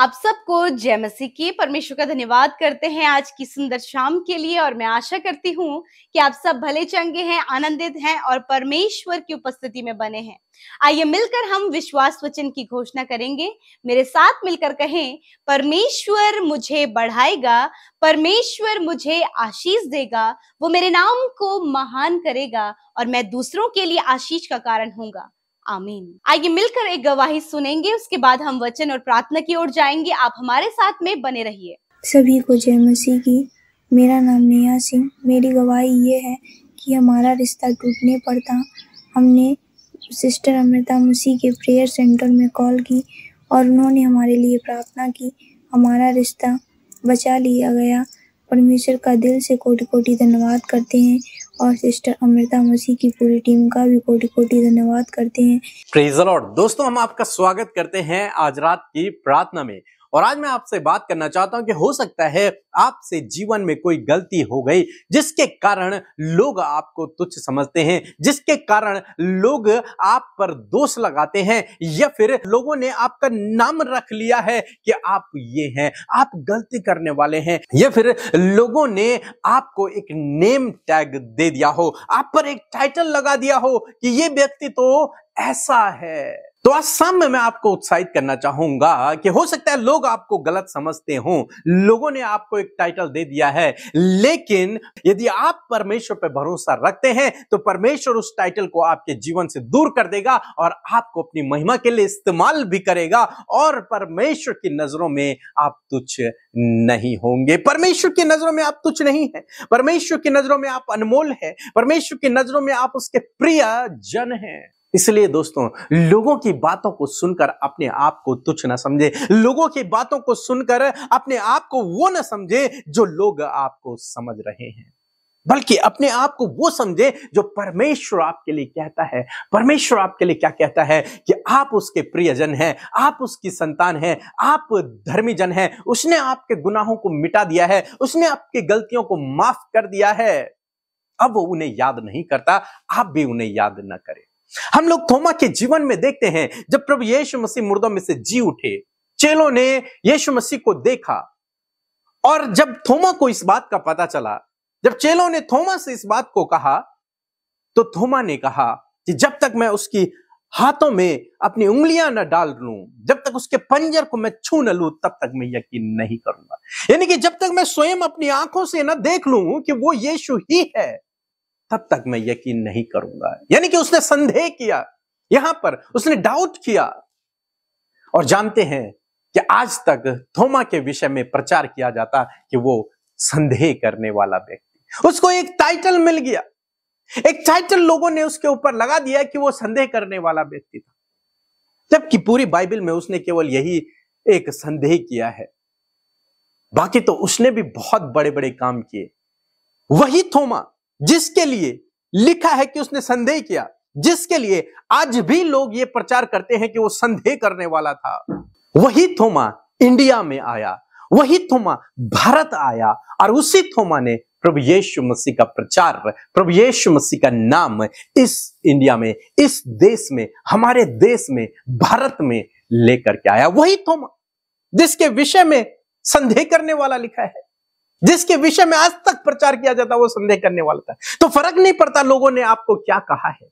आप सबको जय मसीह की परमेश्वर का धन्यवाद करते हैं आज की सुंदर शाम के लिए और मैं आशा करती हूँ कि आप सब भले चंगे हैं आनंदित हैं और परमेश्वर की उपस्थिति में बने हैं आइए मिलकर हम विश्वास वचन की घोषणा करेंगे मेरे साथ मिलकर कहें परमेश्वर मुझे बढ़ाएगा परमेश्वर मुझे आशीष देगा वो मेरे नाम को महान करेगा और मैं दूसरों के लिए आशीष का कारण हूंगा आमीन आइए मिलकर एक गवाही सुनेंगे उसके बाद हम वचन और प्रार्थना की ओर जाएंगे आप हमारे साथ में बने रहिए सभी को जय मसीह की मेरा नाम नेहा सिंह मेरी गवाही ये है कि हमारा रिश्ता टूटने पर था हमने सिस्टर अमृता मसीह के प्रेयर सेंटर में कॉल की और उन्होंने हमारे लिए प्रार्थना की हमारा रिश्ता बचा लिया गया परमेश्वर का दिल से कोटि कोटि धन्यवाद करते हैं और सिस्टर अमृता मसीह की पूरी टीम का भी कोटि कोटि धन्यवाद करते हैं दोस्तों हम आपका स्वागत करते हैं आज रात की प्रार्थना में और आज मैं आपसे बात करना चाहता हूं कि हो सकता है आपसे जीवन में कोई गलती हो गई जिसके कारण लोग आपको तुच्छ समझते हैं जिसके कारण लोग आप पर दोष लगाते हैं या फिर लोगों ने आपका नाम रख लिया है कि आप ये हैं आप गलती करने वाले हैं या फिर लोगों ने आपको एक नेम टैग दे दिया हो आप पर एक टाइटल लगा दिया हो कि ये व्यक्ति तो ऐसा है तो आज सामने मैं आपको उत्साहित करना चाहूंगा कि हो सकता है लोग आपको गलत समझते हों लोगों ने आपको एक टाइटल दे दिया है लेकिन यदि आप परमेश्वर पर भरोसा रखते हैं तो परमेश्वर उस टाइटल को आपके जीवन से दूर कर देगा और आपको अपनी महिमा के लिए इस्तेमाल भी करेगा और परमेश्वर की नजरों में आप तुच्छ नहीं होंगे परमेश्वर की नजरों में आप तुच्छ नहीं है परमेश्वर की नजरों में आप अनमोल है परमेश्वर की नजरों में आप उसके प्रिय जन हैं इसलिए दोस्तों लोगों की बातों को सुनकर अपने आप को तुच्छ ना समझे लोगों की बातों को सुनकर अपने आप को वो ना समझे जो लोग आपको समझ रहे हैं बल्कि अपने आप को वो समझे जो परमेश्वर आपके लिए कहता है परमेश्वर आपके लिए क्या कहता है कि आप उसके प्रियजन हैं आप उसकी संतान हैं आप धर्मी जन हैं उसने आपके गुनाहों को मिटा दिया है उसने आपकी गलतियों को माफ कर दिया है अब वो उन्हें याद नहीं करता आप भी उन्हें याद ना करें हम लोग थोमा के जीवन में देखते हैं जब प्रभु यीशु मसीह मुर्दों में से जी उठे चेलों ने यीशु मसीह को देखा और जब थोमा को इस बात का पता चला जब चेलों ने थोमा से इस बात को कहा तो थोमा ने कहा कि जब तक मैं उसकी हाथों में अपनी उंगलियां न डाल लू जब तक उसके पंजर को मैं छू न लू तब तक मैं यकीन नहीं करूंगा यानी कि जब तक मैं स्वयं अपनी आंखों से न देख लू कि वो यीशु ही है तब तक मैं यकीन नहीं करूंगा यानी कि उसने संदेह किया यहां पर उसने डाउट किया और जानते हैं कि आज तक थोमा के विषय में प्रचार किया जाता कि वो संदेह करने वाला व्यक्ति उसको एक टाइटल मिल गया एक टाइटल लोगों ने उसके ऊपर लगा दिया कि वो संदेह करने वाला व्यक्ति था जबकि पूरी बाइबल में उसने केवल यही एक संदेह किया है बाकी तो उसने भी बहुत बड़े बड़े काम किए वही थोमा जिसके लिए लिखा है कि उसने संदेह किया जिसके लिए आज भी लोग ये प्रचार करते हैं कि वो संदेह करने वाला था वही थोमा इंडिया में आया वही थोमा भारत आया और उसी थोमा ने प्रभु यीशु मसीह का प्रचार प्रभु यीशु मसीह का नाम इस इंडिया में इस देश में हमारे देश में भारत में लेकर के आया वही थोमा जिसके विषय में संदेह करने वाला लिखा है जिसके विषय में आज तक प्रचार किया जाता वो संदेह करने वाला था तो फर्क नहीं पड़ता लोगों ने आपको क्या कहा है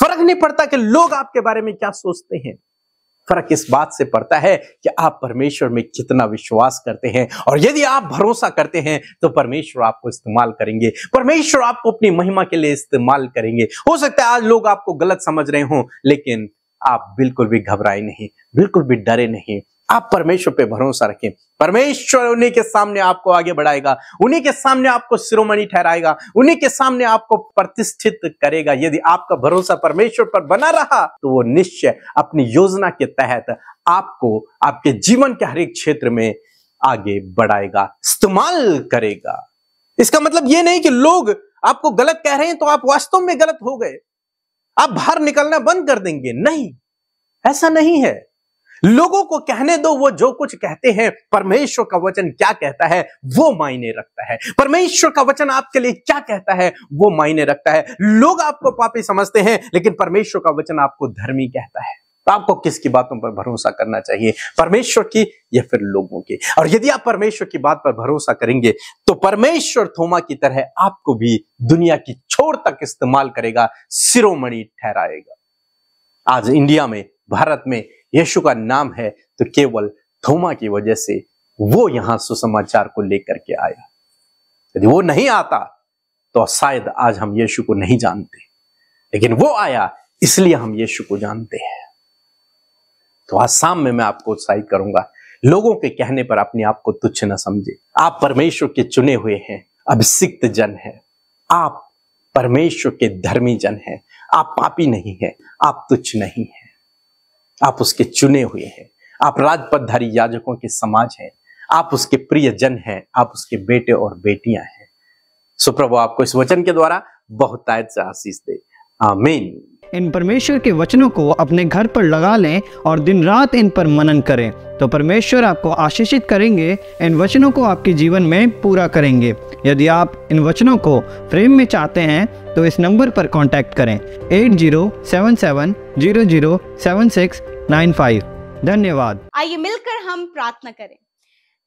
फर्क नहीं पड़ता कि लोग आपके बारे में क्या सोचते हैं फर्क इस बात से पड़ता है कि आप परमेश्वर में कितना विश्वास करते हैं और यदि आप भरोसा करते हैं तो परमेश्वर आपको इस्तेमाल करेंगे परमेश्वर आपको अपनी महिमा के लिए इस्तेमाल करेंगे हो सकता है आज लोग आपको गलत समझ रहे हों लेकिन आप बिल्कुल भी घबराए नहीं बिल्कुल भी डरे नहीं आप परमेश्वर पे भरोसा रखें परमेश्वर उन्हीं के सामने आपको आगे बढ़ाएगा उन्हीं के सामने आपको शिरोमणि ठहराएगा उन्हीं के सामने आपको प्रतिष्ठित करेगा यदि आपका भरोसा परमेश्वर पर बना रहा तो वो निश्चय अपनी योजना के तहत आपको आपके जीवन के हर एक क्षेत्र में आगे बढ़ाएगा इस्तेमाल करेगा इसका मतलब ये नहीं कि लोग आपको गलत कह रहे हैं तो आप वास्तव में गलत हो गए आप बाहर निकलना बंद कर देंगे नहीं ऐसा नहीं है लोगों को कहने दो वो जो कुछ कहते हैं परमेश्वर का वचन क्या कहता है वो मायने रखता है परमेश्वर का वचन आपके लिए क्या कहता है वो मायने रखता है लोग आपको पापी समझते हैं लेकिन परमेश्वर का वचन आपको धर्मी कहता है तो आपको किसकी बातों पर भरोसा करना चाहिए परमेश्वर की या फिर लोगों की और यदि आप परमेश्वर की बात पर भरोसा करेंगे तो परमेश्वर थोमा की तरह आपको भी दुनिया की छोर तक इस्तेमाल करेगा सिरोमणि ठहराएगा आज इंडिया में भारत में यीशु का नाम है तो केवल थोमा की वजह से वो यहां सुसमाचार को लेकर के आया यदि वो नहीं आता तो शायद आज हम यीशु को नहीं जानते लेकिन वो आया इसलिए हम यीशु को जानते हैं तो आज शाम में मैं आपको उत्साहित करूंगा लोगों के कहने पर अपने आप को तुच्छ न समझे आप परमेश्वर के चुने हुए हैं अभिषिक्त जन हैं आप परमेश्वर के धर्मी जन हैं आप पापी नहीं हैं आप तुच्छ नहीं हैं आप उसके चुने हुए हैं आप राजपदधारी याजकों के समाज हैं आप उसके प्रिय जन हैं आप उसके बेटे और बेटियां हैं सुप्रभु आपको इस वचन के द्वारा बहुतायत से आशीष दे आमीन इन परमेश्वर के वचनों को अपने घर पर लगा लें और दिन रात इन पर मनन करें तो परमेश्वर आपको आशीषित करेंगे इन वचनों को आपके जीवन में पूरा करेंगे यदि आप इन वचनों को फ्रेम में चाहते हैं तो इस नंबर पर कांटेक्ट करें eight zero seven seven zero zero seven six nine five धन्यवाद आइए मिलकर हम प्रार्थना करें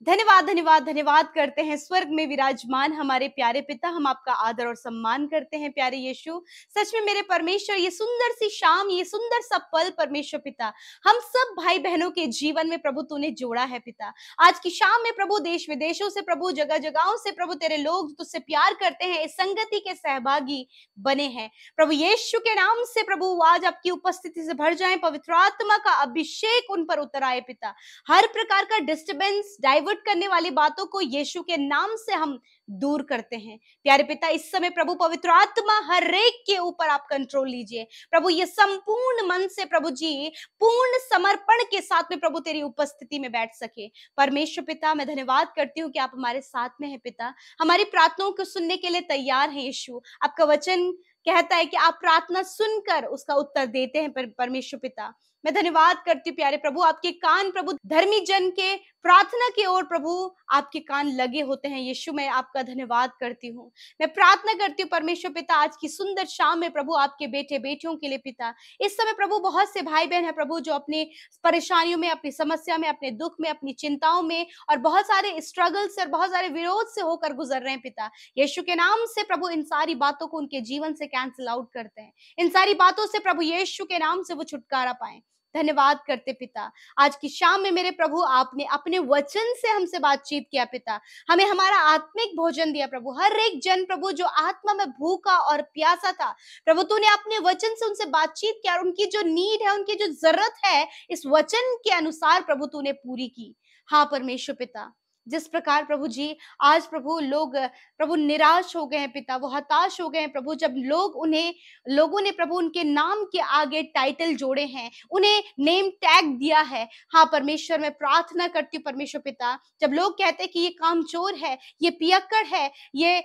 धन्यवाद धन्यवाद धन्यवाद करते हैं स्वर्ग में विराजमान हमारे प्यारे पिता हम आपका आदर और सम्मान करते हैं प्यारे यीशु सच में मेरे परमेश्वर ये सुंदर सी शाम ये सुंदर सा पल परमेश्वर पिता हम सब भाई बहनों के जीवन में प्रभु तूने जोड़ा है पिता आज की शाम में प्रभु देश विदेशों से प्रभु जगह जगहों से प्रभु तेरे लोग तुझसे प्यार करते हैं इस संगति के सहभागी बने हैं प्रभु येशु के नाम से प्रभु आज आपकी उपस्थिति से भर जाए पवित्र आत्मा का अभिषेक उन पर उतर आए पिता हर प्रकार का डिस्टर्बेंस डाइवर्स रुकावट करने वाली बातों को यीशु के नाम से हम दूर करते हैं प्यारे पिता इस समय प्रभु पवित्र आत्मा हर एक के ऊपर आप कंट्रोल लीजिए प्रभु ये संपूर्ण मन से प्रभु जी पूर्ण समर्पण के साथ में प्रभु तेरी उपस्थिति में बैठ सके परमेश्वर पिता मैं धन्यवाद करती हूँ कि आप हमारे साथ में है पिता हमारी प्रार्थनाओं को सुनने के लिए तैयार है यीशु आपका वचन कहता है कि आप प्रार्थना सुनकर उसका उत्तर देते हैं परमेश्वर पिता मैं धन्यवाद करती हूँ प्यारे प्रभु आपके कान प्रभु धर्मी जन के प्रार्थना की ओर प्रभु आपके कान लगे होते हैं यीशु मैं आपका धन्यवाद करती हूँ मैं प्रार्थना करती हूँ परमेश्वर पिता आज की सुंदर शाम में प्रभु आपके बेटे बेटियों के लिए पिता इस समय प्रभु बहुत से भाई बहन है प्रभु जो अपनी परेशानियों में अपनी समस्या में अपने दुख में अपनी चिंताओं में और बहुत सारे स्ट्रगल से और बहुत सारे विरोध से होकर गुजर रहे हैं पिता यीशु के नाम से प्रभु इन सारी बातों को उनके जीवन से कैंसिल आउट करते हैं इन सारी बातों से प्रभु यीशु के नाम से वो छुटकारा पाए धन्यवाद करते पिता आज की शाम में मेरे प्रभु आपने अपने वचन से हमसे बातचीत किया पिता हमें हमारा आत्मिक भोजन दिया प्रभु हर एक जन प्रभु जो आत्मा में भूखा और प्यासा था प्रभु तूने अपने वचन से उनसे बातचीत किया और उनकी जो नीड है उनकी जो जरूरत है इस वचन के अनुसार प्रभु तूने पूरी की हाँ परमेश्वर पिता जिस प्रकार प्रभु जी आज प्रभु लोग प्रभु निराश हो गए हैं पिता वो हताश हो गए हैं प्रभु जब लोग उन्हें लोगों ने प्रभु उनके नाम के आगे टाइटल जोड़े हैं उन्हें नेम टैग दिया है हाँ परमेश्वर मैं प्रार्थना करती हूँ परमेश्वर पिता जब लोग कहते हैं कि ये कामचोर है ये पियक्कड़ है ये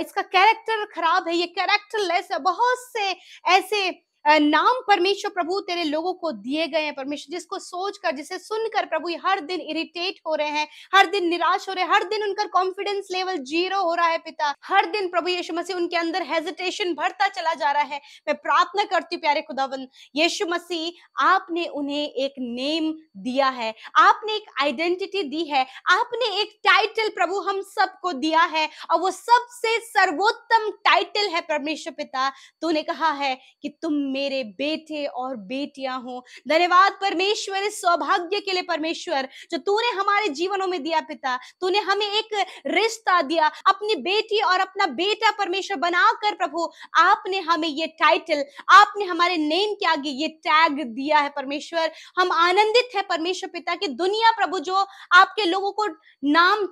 इसका कैरेक्टर खराब है ये लेस है बहुत से ऐसे नाम परमेश्वर प्रभु तेरे लोगों को दिए गए हैं परमेश्वर जिसको सोचकर जिसे सुनकर प्रभु हर दिन इरिटेट हो रहे हैं हर दिन निराश हो रहे हैं हर दिन उनका कॉन्फिडेंस लेवल जीरो हो रहा है पिता हर दिन प्रभु यीशु मसीह उनके अंदर हेजिटेशन भरता चला जा रहा है मैं प्रार्थना करती हूँ प्यारे खुदावन यीशु मसीह आपने उन्हें एक नेम दिया है आपने एक आइडेंटिटी दी है आपने एक टाइटल प्रभु हम सबको दिया है और वो सबसे सर्वोत्तम टाइटल है परमेश्वर पिता तूने कहा है कि तुम मेरे बेटे और बेटियां हों धन्यवाद परमेश्वर इस सौभाग्य के लिए परमेश्वर जो तूने हमारे जीवनों में दिया पिता तूने हमें एक रिश्ता दिया अपनी बेटी और अपना बेटा परमेश्वर बनाकर प्रभु आपने हमें ये टाइटल आपने हमारे नेम के आगे ये टैग दिया है परमेश्वर हम आनंदित है परमेश्वर पिता की दुनिया प्रभु जो आपके लोगों को नाम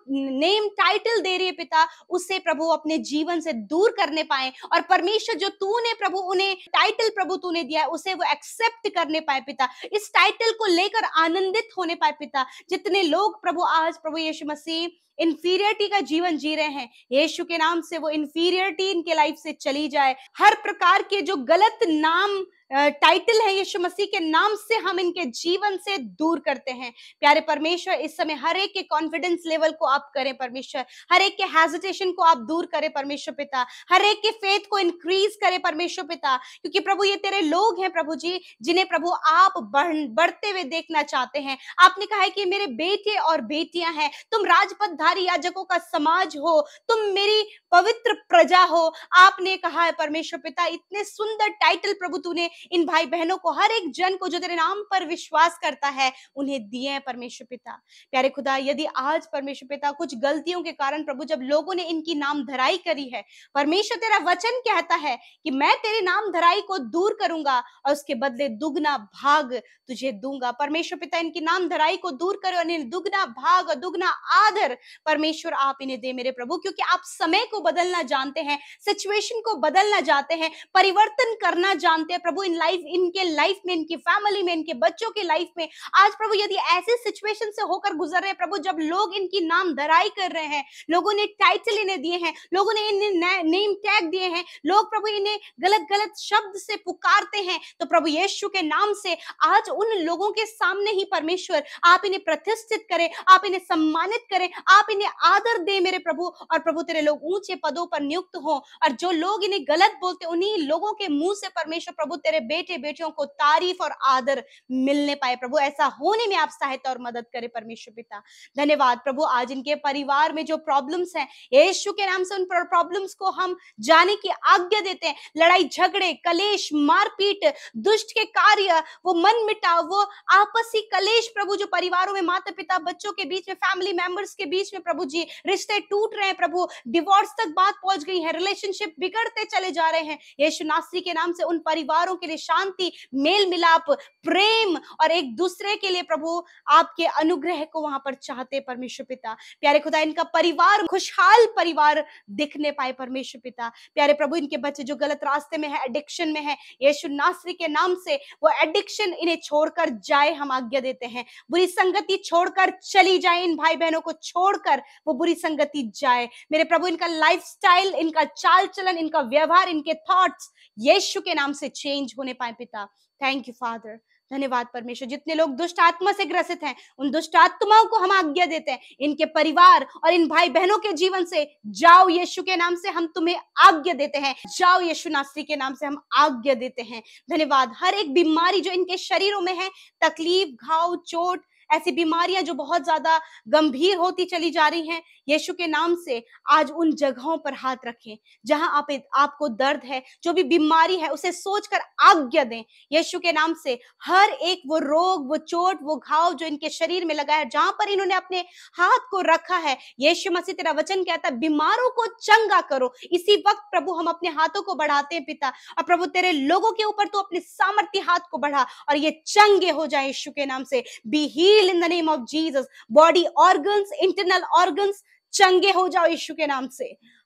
नेम टाइटल दे रही है पिता उसे प्रभु अपने जीवन से दूर करने पाए और परमेश्वर जो तूने प्रभु उन्हें टाइटल प्रभु प्रभु तूने दिया है उसे वो एक्सेप्ट करने पाए पिता इस टाइटल को लेकर आनंदित होने पाए पिता जितने लोग प्रभु आज प्रभु यीशु मसीह इंफीरियरिटी का जीवन जी रहे हैं यीशु के नाम से वो इंफीरियरिटी इनके लाइफ से चली जाए हर प्रकार के जो गलत नाम टाइटल है यीशु मसीह के नाम से हम इनके जीवन से दूर करते हैं प्यारे परमेश्वर इस समय हर एक के कॉन्फिडेंस लेवल को आप करें परमेश्वर हर एक के हेजिटेशन को आप दूर करें परमेश्वर पिता हर एक के फेथ को इंक्रीज करें परमेश्वर पिता क्योंकि प्रभु ये तेरे लोग हैं प्रभु जी जिन्हें प्रभु आप बढ़, बढ़ते हुए देखना चाहते हैं आपने कहा है कि मेरे बेटे और बेटियां हैं तुम राजपथधारी याजकों का समाज हो तुम मेरी पवित्र प्रजा हो आपने कहा है परमेश्वर पिता इतने सुंदर टाइटल प्रभु तूने इन भाई बहनों को हर एक जन को जो तेरे नाम पर विश्वास करता है उन्हें दिए परमेश्वर पिता प्यारे खुदा यदि आज परमेश्वर पिता कुछ गलतियों के कारण प्रभु जब लोगों ने इनकी नाम धराई करी है परमेश्वर तेरा वचन कहता है कि मैं तेरे नाम धराई को दूर करूंगा और उसके बदले दुगना भाग तुझे दूंगा परमेश्वर पिता इनकी नाम धराई को दूर करो और दुगना भाग और दुगना आदर परमेश्वर आप इन्हें दे मेरे प्रभु क्योंकि आप समय को बदलना जानते हैं सिचुएशन को बदलना जानते हैं परिवर्तन करना जानते हैं प्रभु इन लाइफ इनके लाइफ में इनकी फैमिली में इनके बच्चों के लाइफ में आज प्रभु यदि ऐसे सिचुएशन से होकर गुजर रहे प्रभु जब लोग इनकी नाम दराई कर रहे हैं लोगों ने टाइटल इन्हें दिए हैं लोगों ने इन्हें नेम टैग दिए हैं लोग प्रभु इन्हें गलत गलत शब्द से पुकारते हैं तो प्रभु यीशु के नाम से आज उन लोगों के सामने ही परमेश्वर आप इन्हें प्रतिष्ठित करें आप इन्हें सम्मानित करें आप इन्हें आदर दे मेरे प्रभु और प्रभु तेरे लोग ऊंचे पदों पर नियुक्त हो और जो लोग इन्हें गलत बोलते उन्हीं लोगों के मुंह से परमेश्वर प्रभु तेरे मेरे बेटे बेटियों को तारीफ और आदर मिलने पाए प्रभु ऐसा होने में आप सहायता और मदद करें परमेश्वर पिता धन्यवाद प्रभु आज इनके परिवार में जो प्रॉब्लम्स हैं यीशु के नाम से उन प्रॉब्लम्स को हम जाने की आज्ञा देते हैं लड़ाई झगड़े कलेश मारपीट दुष्ट के कार्य वो मन मिटाव वो आपसी कलेश प्रभु जो परिवारों में माता पिता बच्चों के बीच में फैमिली मेंबर्स के बीच में प्रभु जी रिश्ते टूट रहे हैं प्रभु डिवोर्स तक बात पहुंच गई है रिलेशनशिप बिगड़ते चले जा रहे हैं यीशु नासरी के नाम से उन परिवारों के लिए शांति मेल मिलाप प्रेम और एक दूसरे के लिए प्रभु आपके अनुग्रह को वहां पर चाहते परमेश्वर पिता प्यारे खुदा इनका परिवार खुशहाल परिवार दिखने पाए परमेश्वर पिता प्यारे प्रभु इनके बच्चे जो गलत रास्ते में है एडिक्शन में है यीशु नासरी के नाम से वो एडिक्शन इन्हें छोड़कर जाए हम आज्ञा देते हैं बुरी संगति छोड़कर चली जाए इन भाई बहनों को छोड़कर वो बुरी संगति जाए मेरे प्रभु इनका लाइफ इनका चाल चलन इनका व्यवहार इनके थॉट्स यीशु के नाम से चेंज चेंज होने पाए पिता थैंक यू फादर धन्यवाद परमेश्वर जितने लोग दुष्ट आत्मा से ग्रसित हैं उन दुष्ट आत्माओं को हम आज्ञा देते हैं इनके परिवार और इन भाई बहनों के जीवन से जाओ यीशु के नाम से हम तुम्हें आज्ञा देते हैं जाओ यीशु नास्त्री के नाम से हम आज्ञा देते हैं धन्यवाद हर एक बीमारी जो इनके शरीरों में है तकलीफ घाव चोट ऐसी बीमारियां जो बहुत ज्यादा गंभीर होती चली जा रही हैं यीशु के नाम से आज उन जगहों पर हाथ रखें जहां आप आपको दर्द है जो भी बीमारी है उसे सोचकर आज्ञा दें यीशु के नाम से हर एक वो रोग वो चोट वो घाव जो इनके शरीर में लगा है जहां पर इन्होंने अपने हाथ को रखा है यीशु मसीह तेरा वचन कहता है बीमारों को चंगा करो इसी वक्त प्रभु हम अपने हाथों को बढ़ाते हैं पिता और प्रभु तेरे लोगों के ऊपर तू अपने सामर्थ्य हाथ को बढ़ा और ये चंगे हो जाए यीशु के नाम से be heal in the name of Jesus. Body organs, internal organs, चंगे हो जाओ यीशु के नाम से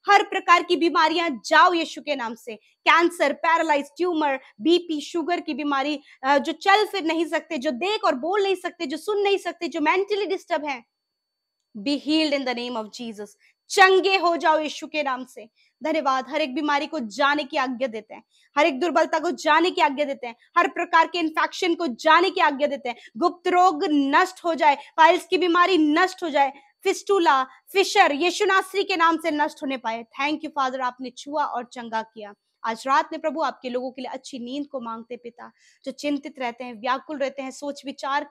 हर प्रकार की बीमारियां जाओ यीशु के नाम से cancer paralyse tumour BP sugar की बीमारी जो चल फिर नहीं सकते जो देख और बोल नहीं सकते जो सुन नहीं सकते जो मेंटली डिस्टर्ब हैं be healed in the name of Jesus चंगे हो जाओ यीशु के नाम से धन्यवाद हर एक बीमारी को जाने की आज्ञा देते हैं हर एक दुर्बलता को जाने की आज्ञा देते हैं हर प्रकार के इंफेक्शन को जाने की आज्ञा देते हैं गुप्त रोग नष्ट हो जाए पाइल्स की बीमारी नष्ट हो जाए फिस्टूला फिशर यशुनाश्री के नाम से नष्ट होने पाए थैंक यू फादर आपने छुआ और चंगा किया आज रात में प्रभु आपके लोगों के लिए अच्छी नींद को मांगते पिता जो चिंतित रहते हैं व्याकुल रहते हैं सोच विचार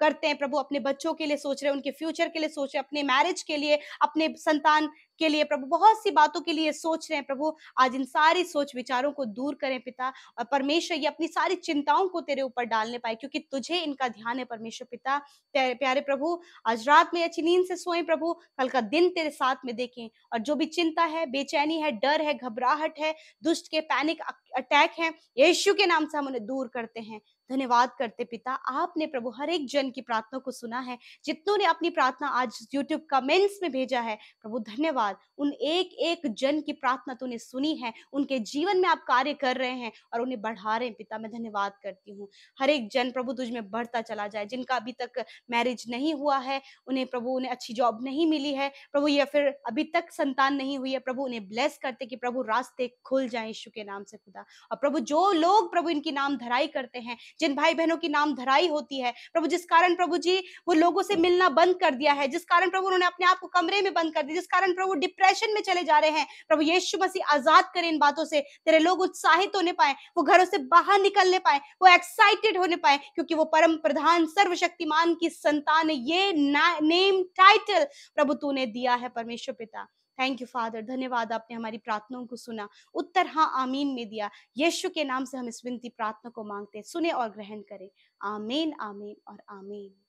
करते हैं प्रभु अपने बच्चों के लिए सोच रहे हैं उनके फ्यूचर के लिए सोच रहे हैं अपने मैरिज के लिए अपने संतान के लिए प्रभु बहुत सी बातों के लिए सोच रहे हैं प्रभु आज इन सारी सोच विचारों को दूर करें पिता और परमेश्वर ये अपनी सारी चिंताओं को तेरे ऊपर डालने पाए क्योंकि तुझे इनका ध्यान है परमेश्वर पिता प्यारे प्रभु आज रात में अच्छी नींद से सोए प्रभु कल का दिन तेरे साथ में देखें और जो भी चिंता है बेचैनी है डर है घबराहट है दुष्ट के पैनिक अटैक है यीशु के नाम से हम उन्हें दूर करते हैं धन्यवाद करते पिता आपने प्रभु हर एक जन की प्रार्थना को सुना है जितनों ने अपनी प्रार्थना आज यूट्यूब कमेंट्स में भेजा है प्रभु धन्यवाद उन एक एक जन की प्रार्थना तूने सुनी है उनके जीवन में आप कार्य कर रहे हैं और उन्हें बढ़ा रहे हैं पिता मैं धन्यवाद करती हूँ हर एक जन प्रभु तुझ में बढ़ता चला जाए जिनका अभी तक मैरिज नहीं हुआ है उन्हें प्रभु उन्हें अच्छी जॉब नहीं मिली है प्रभु या फिर अभी तक संतान नहीं हुई है प्रभु उन्हें ब्लेस करते कि प्रभु रास्ते खुल जाए यीशु के नाम से खुदा और प्रभु जो लोग प्रभु इनकी नाम धराई करते हैं जिन भाई बहनों की नाम धराई होती है प्रभु जिस कारण प्रभु जी वो लोगों से मिलना बंद कर दिया है जिस कारण प्रभु उन्होंने अपने आप को कमरे में बंद कर दिया जिस कारण प्रभु डिप्रेशन में चले जा रहे हैं प्रभु यीशु मसीह आजाद करे इन बातों से तेरे लोग उत्साहित होने पाए वो घरों से बाहर निकलने पाए वो एक्साइटेड होने पाए क्योंकि वो परम प्रधान सर्वशक्तिमान की संतान ये नेम टाइटल प्रभु तूने दिया है परमेश्वर पिता थैंक यू फादर धन्यवाद आपने हमारी प्रार्थनाओं को सुना उत्तर हाँ आमीन में दिया यीशु के नाम से हम इस विनती प्रार्थना को मांगते सुने और ग्रहण करें आमीन आमीन और आमीन